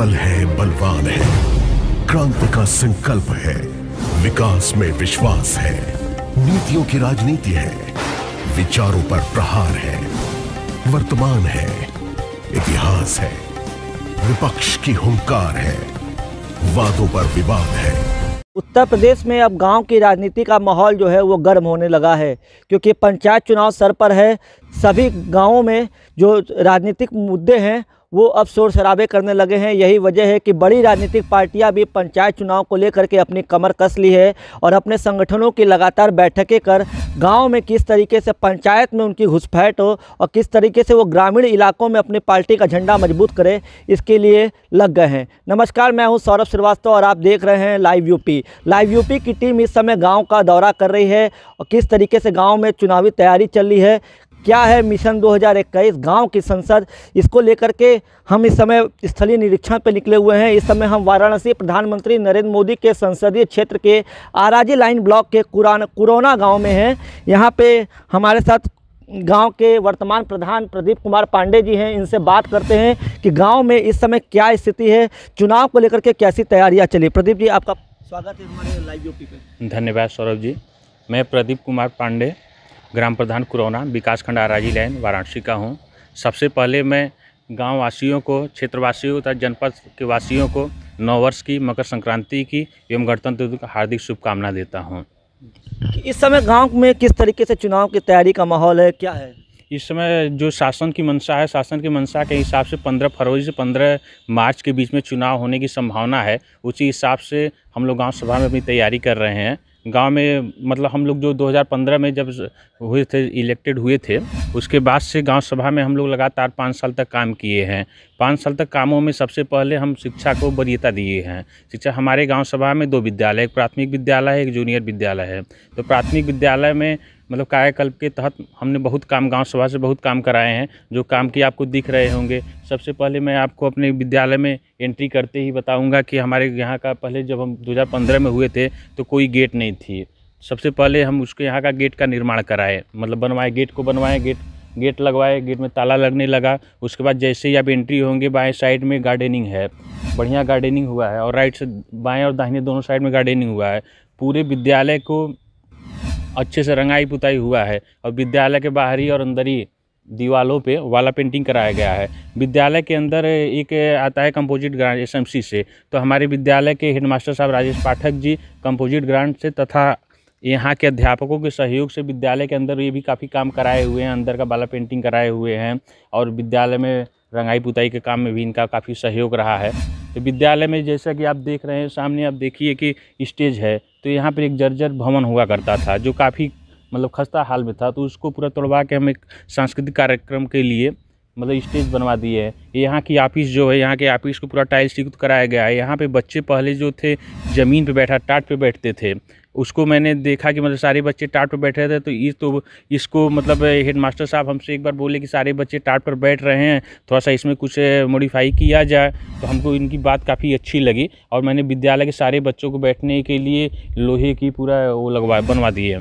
बल है बलवान है क्रांति का संकल्प है विकास में विश्वास है नीतियों की राजनीति है विचारों पर प्रहार है वर्तमान है इतिहास है विपक्ष की हुंकार है वादों पर विवाद है उत्तर प्रदेश में अब गांव की राजनीति का माहौल जो है वो गर्म होने लगा है क्योंकि पंचायत चुनाव सर पर है सभी गांवों में जो राजनीतिक मुद्दे हैं वो अब शोर शराबे करने लगे हैं यही वजह है कि बड़ी राजनीतिक पार्टियां भी पंचायत चुनाव को लेकर के अपनी कमर कस ली है और अपने संगठनों की लगातार बैठकें कर गांव में किस तरीके से पंचायत में उनकी घुसपैठ हो और किस तरीके से वो ग्रामीण इलाकों में अपनी पार्टी का झंडा मजबूत करे इसके लिए लग गए हैं नमस्कार मैं हूँ सौरभ श्रीवास्तव और आप देख रहे हैं लाइव यूपी लाइव यूपी की टीम इस समय गाँव का दौरा कर रही है और किस तरीके से गाँव में चुनावी तैयारी चल रही है क्या है मिशन 2021 गांव की संसद इसको लेकर के हम इस समय स्थलीय निरीक्षण पर निकले हुए हैं इस समय हम वाराणसी प्रधानमंत्री नरेंद्र मोदी के संसदीय क्षेत्र के आराजी लाइन ब्लॉक के कुरान कुरोना गांव में हैं यहाँ पे हमारे साथ गांव के वर्तमान प्रधान प्रदीप कुमार पांडे जी हैं इनसे बात करते हैं कि गाँव में इस समय क्या स्थिति है चुनाव को लेकर के कैसी तैयारियाँ चली प्रदीप जी आपका स्वागत है हमारे लाइव यूपी पर धन्यवाद सौरभ जी मैं प्रदीप कुमार पांडे ग्राम प्रधान कुरौना विकासखंड आराजी लाइन वाराणसी का हूँ सबसे पहले मैं गाँव वासियों को क्षेत्रवासियों तथा जनपद के वासियों को नौ वर्ष की मकर संक्रांति की एवं गणतंत्र दिवस की हार्दिक शुभकामना देता हूँ इस समय गांव में किस तरीके से चुनाव की तैयारी का माहौल है क्या है इस समय जो शासन की मंशा है शासन की मंशा के हिसाब से 15 फरवरी से 15 मार्च के बीच में चुनाव होने की संभावना है उसी हिसाब से हम लोग गांव सभा में अपनी तैयारी कर रहे हैं गांव में मतलब हम लोग जो 2015 में जब हुए थे इलेक्टेड हुए थे उसके बाद से गांव सभा में हम लोग लगातार पाँच साल तक काम किए हैं पाँच साल तक कामों में सबसे पहले हम शिक्षा को वरीयता दिए हैं शिक्षा हमारे गांव सभा में दो विद्यालय एक प्राथमिक विद्यालय एक जूनियर विद्यालय है तो प्राथमिक विद्यालय में मतलब कायाकल्प के तहत हमने बहुत काम गांव सभा से बहुत काम कराए हैं जो काम की आपको दिख रहे होंगे सबसे पहले मैं आपको अपने विद्यालय में एंट्री करते ही बताऊंगा कि हमारे यहाँ का पहले जब हम 2015 में हुए थे तो कोई गेट नहीं थी सबसे पहले हम उसके यहाँ का गेट का निर्माण कराए मतलब बनवाए गेट को बनवाए गेट गेट लगवाए गेट में ताला लगने लगा उसके बाद जैसे ही आप एंट्री होंगे बाएँ साइड में गार्डनिंग है बढ़िया गार्डनिंग हुआ है और राइट से बाएँ और दाहिने दोनों साइड में गार्डनिंग हुआ है पूरे विद्यालय को अच्छे से रंगाई पुताई हुआ है और विद्यालय के बाहरी और अंदरी दीवालों पे वाला पेंटिंग कराया गया है विद्यालय के अंदर एक आता है कंपोजिट ग्रांड एस से तो हमारे विद्यालय के हेडमास्टर साहब राजेश पाठक जी कंपोजिट ग्रांड से तथा यहाँ के अध्यापकों के सहयोग से विद्यालय के अंदर ये भी काफ़ी काम कराए हुए हैं अंदर का बाला पेंटिंग कराए हुए हैं और विद्यालय में रंगाई पुताई के काम में भी इनका काफ़ी सहयोग रहा है तो विद्यालय में जैसा कि आप देख रहे हैं सामने आप देखिए कि स्टेज है तो यहाँ पर एक जर्जर भवन हुआ करता था जो काफ़ी मतलब खस्ता हाल में था तो उसको पूरा तोड़वा के हम एक सांस्कृतिक कार्यक्रम के लिए मतलब स्टेज बनवा दिए है यहाँ की ऑफिस जो है यहाँ के ऑफिस को पूरा टाइल्स युक्त कराया गया है यहाँ पे बच्चे पहले जो थे ज़मीन पे बैठा टाट पे बैठते थे उसको मैंने देखा कि मतलब सारे बच्चे टाट पर बैठ रहे थे तो इस तो इसको मतलब हेड मास्टर साहब हमसे एक बार बोले कि सारे बच्चे टाट पर बैठ रहे हैं थोड़ा सा इसमें कुछ मॉडिफाई किया जाए तो हमको इनकी बात काफ़ी अच्छी लगी और मैंने विद्यालय के सारे बच्चों को बैठने के लिए लोहे की पूरा वो लगवा बनवा दिए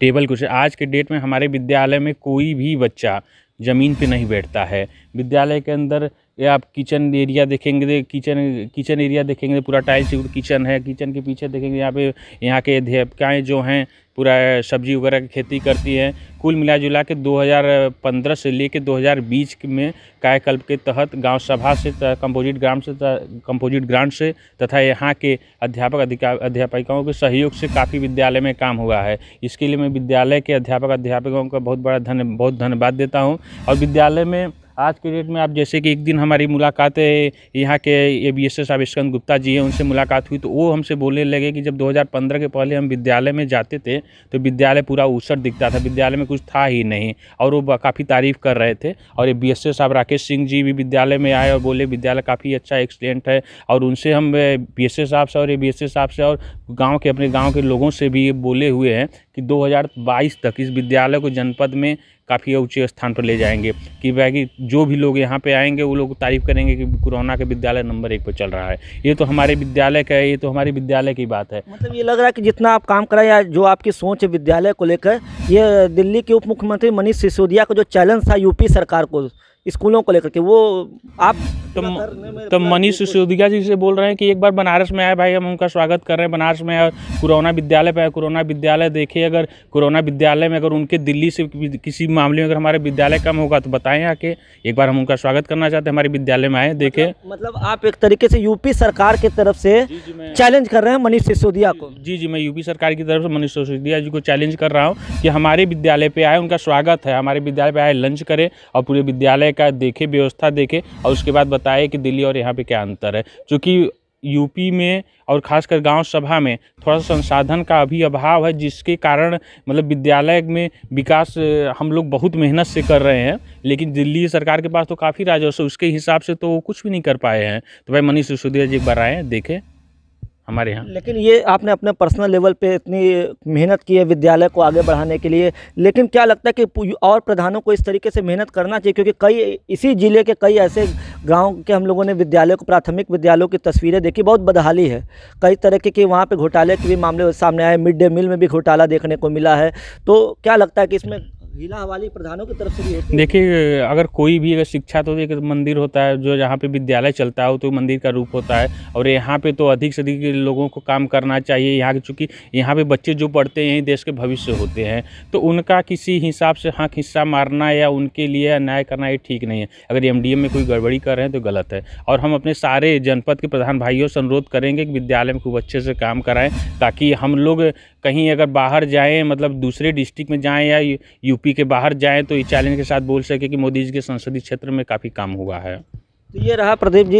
टेबल कुछ आज के डेट में हमारे विद्यालय में कोई भी बच्चा ज़मीन पे नहीं बैठता है विद्यालय के अंदर ये आप किचन एरिया देखेंगे किचन किचन एरिया देखेंगे पूरा टाइल्स किचन है किचन के पीछे देखेंगे यहाँ पे यहाँ के अध्यापिकाएँ जो हैं पूरा सब्जी वगैरह की खेती करती है कुल मिला जुला के 2015 से लेके 2020 में कायाकल्प के तहत गांव सभा से कंपोजिट ग्राम से कंपोजिट ग्रांट से तथा यहाँ के अध्यापक अध्यापिकाओं के सहयोग से काफ़ी विद्यालय में काम हुआ है इसके लिए मैं विद्यालय के अध्यापक अध्यापिकाओं का बहुत बड़ा धन्य बहुत धन्यवाद देता हूँ और विद्यालय में आज के डेट में आप जैसे कि एक दिन हमारी मुलाकात यहाँ के A B S S Gupta ji हैं उनसे मुलाकात हुई तो वो हमसे बोलने लगे कि जब 2015 के पहले हम विद्यालय में जाते थे तो विद्यालय पूरा ऊसर दिखता था विद्यालय में कुछ था ही नहीं और वो काफ़ी तारीफ़ कर रहे थे और A B S S Rakesh Singh ji भी विद्यालय में आए और बोले विद्यालय काफ़ी अच्छा एक्सीडेंट है और उनसे हम बी एस साहब से और ए बी एस साहब से और गाँव के अपने गाँव के लोगों से भी बोले हुए हैं कि दो तक इस विद्यालय को जनपद में काफ़ी ऊँचे स्थान पर ले जाएंगे कि बाकी जो भी लोग यहाँ पे आएंगे वो लोग तारीफ़ करेंगे कि कोरोना के विद्यालय नंबर एक पर चल रहा है ये तो हमारे विद्यालय का है ये तो हमारे विद्यालय की बात है मतलब ये लग रहा है कि जितना आप काम करें या जो आपकी सोच है विद्यालय को लेकर ये दिल्ली के उप मुख्यमंत्री मनीष सिसोदिया का जो चैलेंज था यूपी सरकार को स्कूलों को लेकर के वो आप तो, तो मनीष सिसोदिया जी से बोल रहे हैं कि एक बार बनारस में आए भाई हम उनका स्वागत कर रहे हैं बनारस में आए कोरोना विद्यालय पर कोरोना विद्यालय देखिए अगर कोरोना विद्यालय में अगर उनके दिल्ली से किसी मामले में अगर हमारे विद्यालय कम होगा तो बताएं आके एक बार हम उनका स्वागत करना चाहते हैं हमारे विद्यालय में आए मतलब देखें मतलब आप एक तरीके से यूपी सरकार की तरफ से चैलेंज कर रहे हैं मनीष सिसोदिया को जी जी मैं यूपी सरकार की तरफ से मनीष सिसोदिया जी को चैलेंज कर रहा हूँ कि हमारे विद्यालय पर आए उनका स्वागत है हमारे विद्यालय पर आए लंच करें और पूरे विद्यालय का देखे व्यवस्था देखे और उसके बाद बताए कि दिल्ली और यहाँ पे क्या अंतर है चूँकि यूपी में और खासकर गांव सभा में थोड़ा सा संसाधन का अभी अभाव है जिसके कारण मतलब विद्यालय में विकास हम लोग बहुत मेहनत से कर रहे हैं लेकिन दिल्ली सरकार के पास तो काफ़ी राजस्व उसके हिसाब से तो वो कुछ भी नहीं कर पाए हैं तो भाई मनीष सिसोदिया जी एक बार आए देखें हमारे यहाँ लेकिन ये आपने अपने पर्सनल लेवल पे इतनी मेहनत की है विद्यालय को आगे बढ़ाने के लिए लेकिन क्या लगता है कि और प्रधानों को इस तरीके से मेहनत करना चाहिए क्योंकि कई इसी ज़िले के कई ऐसे गांव के हम लोगों ने विद्यालय को प्राथमिक विद्यालयों की तस्वीरें देखी बहुत बदहाली है कई तरीके के वहाँ पर घोटाले के भी मामले सामने आए मिड डे मील में भी घोटाला देखने को मिला है तो क्या लगता है कि इसमें जिला प्रधानों की तरफ से देखिए अगर कोई भी अगर शिक्षा तो एक मंदिर होता है जो यहाँ पे विद्यालय चलता हो तो मंदिर का रूप होता है और यहाँ पे तो अधिक से अधिक लोगों को काम करना चाहिए यहाँ चूँकि यहाँ पे बच्चे जो पढ़ते हैं देश के भविष्य होते हैं तो उनका किसी हिसाब से हाँ हिस्सा मारना या उनके लिए अन्याय करना ये ठीक नहीं है अगर एम में कोई गड़बड़ी कर रहे हैं तो गलत है और हम अपने सारे जनपद के प्रधान भाइयों से अनुरोध करेंगे कि विद्यालय में खूब अच्छे से काम कराएँ ताकि हम लोग कहीं अगर बाहर जाएँ मतलब दूसरे डिस्ट्रिक्ट में जाएँ या यूपी के बाहर जाएँ तो ये चैलेंज के साथ बोल सके कि मोदी जी के संसदीय क्षेत्र में काफ़ी काम हुआ है तो ये रहा प्रदीप जी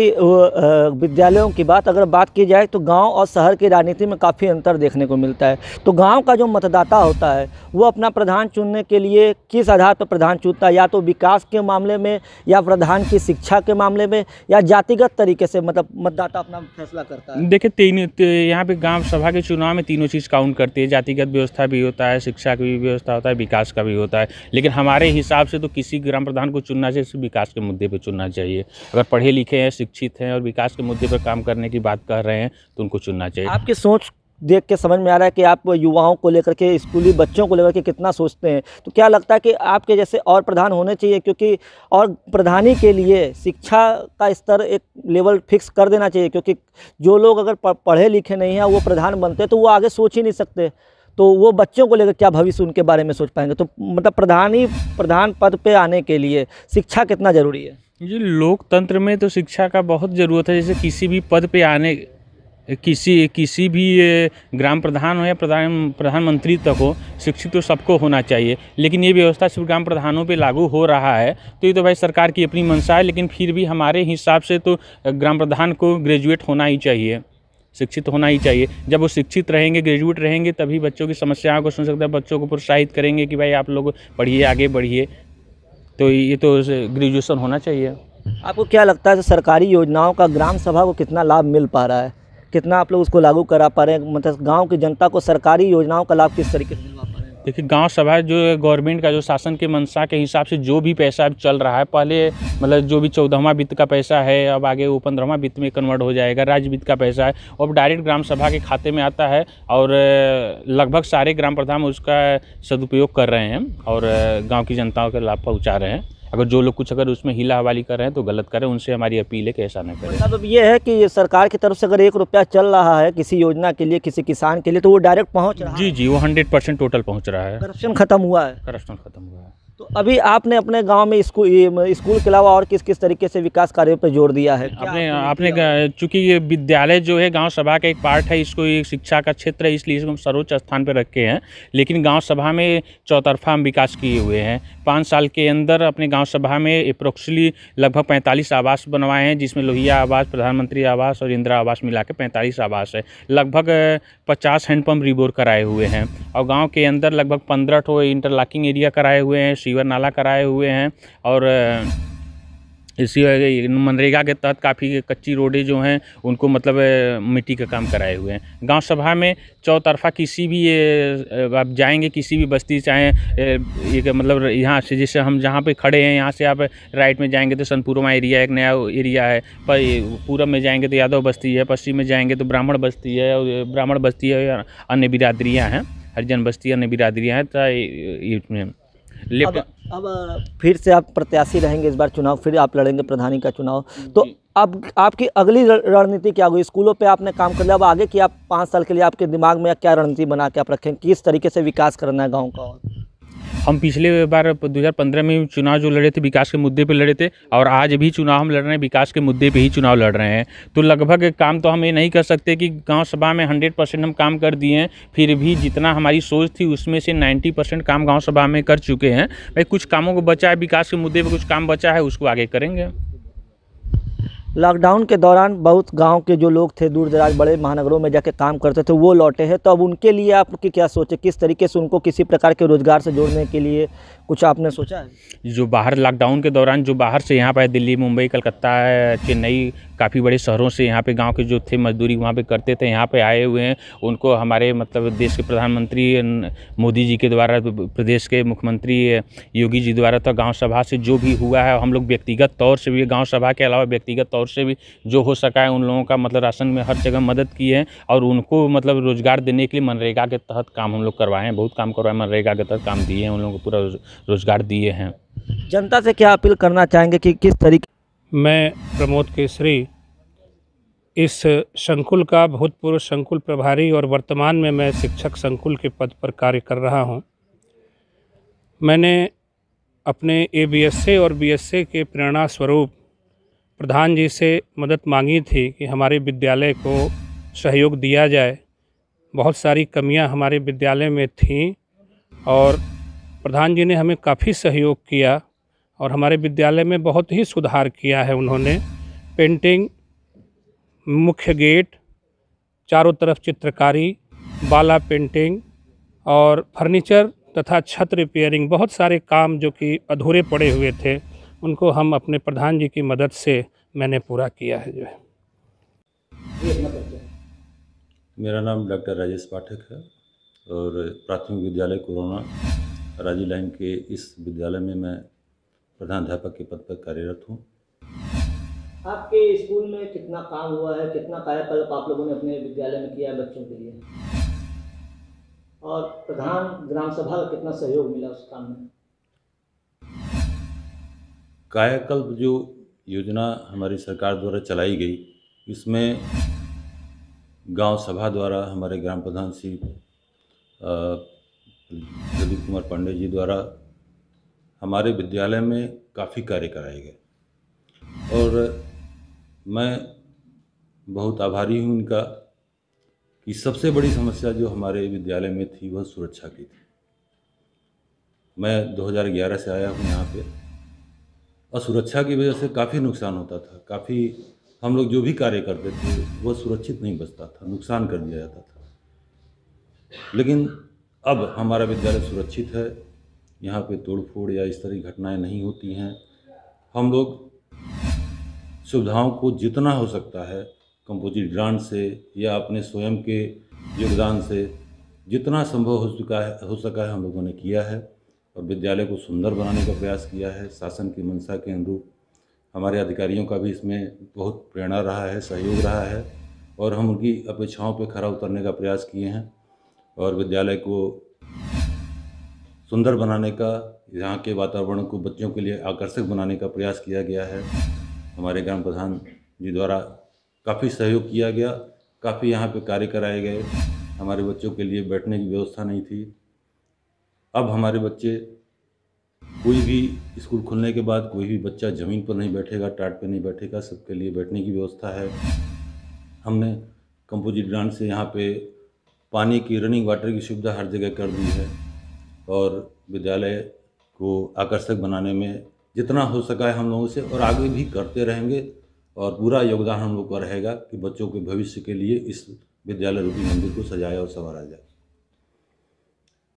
विद्यालयों की बात अगर बात की जाए तो गांव और शहर की राजनीति में काफ़ी अंतर देखने को मिलता है तो गांव का जो मतदाता होता है वो अपना प्रधान चुनने के लिए किस आधार पर प्रधान चुनता है या तो विकास के मामले में या प्रधान की शिक्षा के मामले में या जातिगत तरीके से मतलब मतदाता अपना फैसला करता है देखिए तीन यहाँ पर गाँव सभा के चुनाव में तीनों चीज़ काउंट करती है जातिगत व्यवस्था भी होता है शिक्षा की भी व्यवस्था होता है विकास का भी होता है लेकिन हमारे हिसाब से तो किसी ग्राम प्रधान को चुनना चाहिए विकास के मुद्दे पर चुनना चाहिए अगर पढ़े लिखे हैं शिक्षित हैं और विकास के मुद्दे पर काम करने की बात कर रहे हैं तो उनको चुनना चाहिए आपकी सोच देख के समझ में आ रहा है कि आप युवाओं को लेकर के स्कूली बच्चों को लेकर के कितना सोचते हैं तो क्या लगता है कि आपके जैसे और प्रधान होने चाहिए क्योंकि और प्रधानी के लिए शिक्षा का स्तर एक लेवल फिक्स कर देना चाहिए क्योंकि जो लोग अगर पढ़े लिखे नहीं हैं वो प्रधान बनते तो वो आगे सोच ही नहीं सकते तो वो बच्चों को लेकर क्या भविष्य उनके बारे में सोच पाएंगे तो मतलब प्रधानी प्रधान पद पर आने के लिए शिक्षा कितना ज़रूरी है जी लोकतंत्र में तो शिक्षा का बहुत ज़रूरत है जैसे किसी भी पद पे आने किसी किसी भी ग्राम प्रधान हो या प्रधान प्रधानमंत्री तक हो शिक्षित तो सबको होना चाहिए लेकिन ये व्यवस्था सिर्फ ग्राम प्रधानों पे लागू हो रहा है तो ये तो भाई सरकार की अपनी मंशा है लेकिन फिर भी हमारे हिसाब से तो ग्राम प्रधान को ग्रेजुएट होना ही चाहिए शिक्षित होना ही चाहिए जब वो शिक्षित रहेंगे ग्रेजुएट रहेंगे तभी बच्चों की समस्याओं को सुन सकते हैं बच्चों को प्रोत्साहित करेंगे कि भाई आप लोग पढ़िए आगे बढ़िए तो ये तो ग्रेजुएसन होना चाहिए आपको क्या लगता है सरकारी योजनाओं का ग्राम सभा को कितना लाभ मिल पा रहा है कितना आप लोग उसको लागू करा पा रहे हैं मतलब गाँव की जनता को सरकारी योजनाओं का लाभ किस तरीके से देखिए गांव सभा जो गवर्नमेंट का जो शासन के मंशा के हिसाब से जो भी पैसा अब चल रहा है पहले मतलब जो भी चौदहवा वित्त का पैसा है अब आगे वो पंद्रहवा वित्त में कन्वर्ट हो जाएगा राज्य वित्त का पैसा है अब डायरेक्ट ग्राम सभा के खाते में आता है और लगभग सारे ग्राम प्रधान उसका सदुपयोग कर रहे हैं और गाँव की जनताओं के लाभ पहुँचा रहे हैं अगर जो लोग कुछ अगर उसमें हीला हवाली कर रहे हैं तो गलत करें उनसे हमारी अपील है कि ऐसा ना करें मतलब ये है कि सरकार की तरफ से अगर एक रुपया चल रहा है किसी योजना के लिए किसी किसान के लिए तो वो डायरेक्ट पहुँच जी जी वो हंड्रेड टोटल पहुँच रहा है करप्शन खत्म हुआ है करप्शन खत्म हुआ है तो अभी आपने अपने गांव में स्कूल स्कूल के अलावा और किस किस तरीके से विकास कार्यों पर जोर दिया है आपने आपने चूंकि ये विद्यालय जो है गांव सभा का एक पार्ट है इसको एक शिक्षा का क्षेत्र है इसलिए इसको हम सर्वोच्च स्थान पर रखे हैं लेकिन गांव सभा में चौतरफा हम विकास किए हुए हैं पाँच साल के अंदर अपने गाँव सभा में अप्रोक्सली लगभग पैंतालीस आवास बनवाए हैं जिसमें लोहिया आवास प्रधानमंत्री आवास और इंदिरा आवास मिला के पैंतालीस आवास है लगभग पचास हैंडपम्प रिबोर कराए हुए हैं और गांव के अंदर लगभग पंद्रह ठो इंटरलॉकिंग एरिया कराए हुए हैं शिवर नाला कराए हुए हैं और इसी मनरेगा के तहत काफ़ी कच्ची रोडें जो हैं उनको मतलब मिट्टी का काम कराए हुए हैं गांव सभा में चौतरफा किसी भी आप जाएंगे किसी भी बस्ती चाहे एक मतलब यहाँ से जैसे हम जहाँ पे खड़े हैं यहाँ से आप राइट में जाएंगे तो सनपुरमा एरिया एक नया एरिया है पर पूरब में जाएंगे तो यादव बस्ती है पश्चिम में जाएंगे तो ब्राह्मण बस्ती है ब्राह्मण बस्ती है अन्य बिरादरियाँ हैं हरिजन बस्ती ने बिरादरियाँ हैं तथा इसमें लेफ्ट अब, अब फिर से आप प्रत्याशी रहेंगे इस बार चुनाव फिर आप लड़ेंगे प्रधानी का चुनाव तो अब आपकी अगली रणनीति क्या होगी स्कूलों पे आपने काम कर लिया अब आगे कि आप पाँच साल के लिए आपके दिमाग में क्या रणनीति बना के आप रखें किस तरीके से विकास करना है गाँव का और हम पिछले बार 2015 में चुनाव जो लड़े थे विकास के मुद्दे पे लड़े थे और आज भी चुनाव हम लड़ रहे हैं विकास के मुद्दे पे ही चुनाव लड़ रहे हैं तो लगभग काम तो हम ये नहीं कर सकते कि गांव सभा में 100 परसेंट हम काम कर दिए हैं फिर भी जितना हमारी सोच थी उसमें से 90 परसेंट काम गाँव सभा में कर चुके हैं भाई कुछ कामों को बचा है विकास के मुद्दे पर कुछ काम बचा है उसको आगे करेंगे लॉकडाउन के दौरान बहुत गांव के जो लोग थे दूर दराज बड़े महानगरों में जाके काम करते थे वो लौटे हैं तो अब उनके लिए आपकी क्या सोच है किस तरीके से उनको किसी प्रकार के रोज़गार से जोड़ने के लिए कुछ आपने सोचा है जो बाहर लॉकडाउन के दौरान जो बाहर से यहाँ पर दिल्ली मुंबई कलकत्ता चेन्नई काफ़ी बड़े शहरों से यहाँ पे गांव के जो थे मजदूरी वहाँ पे करते थे यहाँ पे आए हुए हैं उनको हमारे मतलब देश के प्रधानमंत्री मोदी जी के द्वारा प्रदेश के मुख्यमंत्री योगी जी द्वारा तो गाँव सभा से जो भी हुआ है हम लोग व्यक्तिगत तौर से भी गाँव सभा के अलावा व्यक्तिगत तौर से भी जो हो सका है उन लोगों का मतलब राशन में हर जगह मदद की है और उनको मतलब रोज़गार देने के लिए मनरेगा के तहत काम हम लोग करवाए हैं बहुत काम करवाए मनरेगा के तहत काम दिए हैं उन लोगों को पूरा रोज़गार दिए हैं जनता से क्या अपील करना चाहेंगे कि किस तरीके मैं प्रमोद केसरी इस संकुल का भूतपूर्व संकुल प्रभारी और वर्तमान में मैं शिक्षक संकुल के पद पर कार्य कर रहा हूं। मैंने अपने ए बी एस ए और बी एस ए के प्रेरणा स्वरूप प्रधान जी से मदद मांगी थी कि हमारे विद्यालय को सहयोग दिया जाए बहुत सारी कमियां हमारे विद्यालय में थीं और प्रधान जी ने हमें काफ़ी सहयोग किया और हमारे विद्यालय में बहुत ही सुधार किया है उन्होंने पेंटिंग मुख्य गेट चारों तरफ चित्रकारी बाला पेंटिंग और फर्नीचर तथा छत रिपेयरिंग बहुत सारे काम जो कि अधूरे पड़े हुए थे उनको हम अपने प्रधान जी की मदद से मैंने पूरा किया है जो है मेरा नाम डॉक्टर राजेश पाठक है और प्राथमिक विद्यालय कोरोना राजीव लाइन के इस विद्यालय में मैं प्रधानाध्यापक के पद पर कार्यरत हूँ आपके स्कूल में कितना काम हुआ है कितना कार्यकल्प आप लोगों ने अपने विद्यालय में किया है बच्चों के लिए और प्रधान ग्राम सभा का कितना सहयोग मिला उस काम में कायाकल्प जो योजना हमारी सरकार द्वारा चलाई गई इसमें गांव सभा द्वारा हमारे ग्राम प्रधान श्री प्रदीप कुमार पांडे जी द्वारा हमारे विद्यालय में काफ़ी कार्य कराए गए और मैं बहुत आभारी हूँ इनका कि सबसे बड़ी समस्या जो हमारे विद्यालय में थी वह सुरक्षा की थी मैं 2011 से आया हूँ यहाँ पे और सुरक्षा की वजह से काफ़ी नुकसान होता था काफ़ी हम लोग जो भी कार्य करते थे वह सुरक्षित नहीं बचता था नुकसान कर दिया जाता था लेकिन अब हमारा विद्यालय सुरक्षित है यहाँ पे तोड़फोड़ या इस तरह की घटनाएं नहीं होती हैं हम लोग सुविधाओं को जितना हो सकता है कंपोजिट ग्रांट से या अपने स्वयं के योगदान से जितना संभव हो चुका है हो सका है हम लोगों ने किया है और विद्यालय को सुंदर बनाने का प्रयास किया है शासन की मंशा के अनुरूप हमारे अधिकारियों का भी इसमें बहुत प्रेरणा रहा है सहयोग रहा है और हम उनकी अपेक्षाओं पर खरा उतरने का प्रयास किए हैं और विद्यालय को सुंदर बनाने का यहाँ के वातावरण को बच्चों के लिए आकर्षक बनाने का प्रयास किया गया है हमारे ग्राम प्रधान जी द्वारा काफ़ी सहयोग किया गया काफ़ी यहाँ पे कार्य कराए गए हमारे बच्चों के लिए बैठने की व्यवस्था नहीं थी अब हमारे बच्चे कोई भी स्कूल खुलने के बाद कोई भी बच्चा ज़मीन पर नहीं बैठेगा टाट पर नहीं बैठेगा सबके लिए बैठने की व्यवस्था है हमने कंपोजिट ग्रांड से यहाँ पे पानी की रनिंग वाटर की सुविधा हर जगह कर दी है और विद्यालय को आकर्षक बनाने में जितना हो सका है हम लोगों से और आगे भी करते रहेंगे और पूरा योगदान हम लोग का रहेगा कि बच्चों के भविष्य के लिए इस विद्यालय रूपी मंदिर को सजाया और संवारा जाए